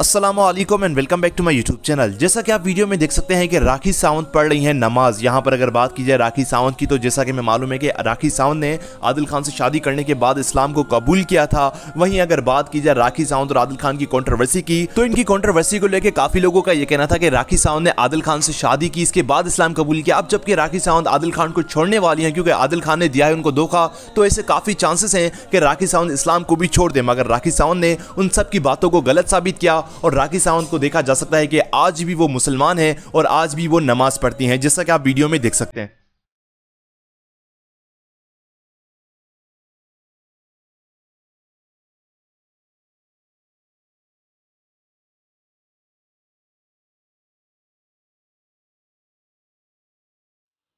Aslam and welcome back to my YouTube channel जैसा कि आप वीडियो में देख सकते हैं कि राखी सावंत पढ़ रही हैं नमाज यहाँ पर अगर बात की जाए राखी सावंत की तो जैसा कि मैं मालूम है कि राखी सावंत ने आदिल खान से शादी करने के बाद इस्लाम को कबूल किया था वहीं अगर बात की जाए राखी सावंत और आदिल खान की कॉन्ट्रोवर्सी की तो इनकी कॉन्ट्रोवर्सी को लेकर काफी लोगों का यह कहना था कि राखी सावंत ने आदिल खान से शादी की इसके बाद इस्लाम कबूल किया अब जबकि राखी सावंत आदिल खान को छोड़ने वाली है क्योंकि आदिल खान ने दिया है उनको धोखा तो ऐसे काफी चांसेस हैं कि राखी सावंत इस्लाम को भी छोड़ दे मगर राखी सावंत ने उन सब की बातों को गलत साबित किया और राखी सावंत को देखा जा सकता है कि आज भी वो मुसलमान है और आज भी वो नमाज पढ़ती हैं जैसा कि आप वीडियो में देख सकते हैं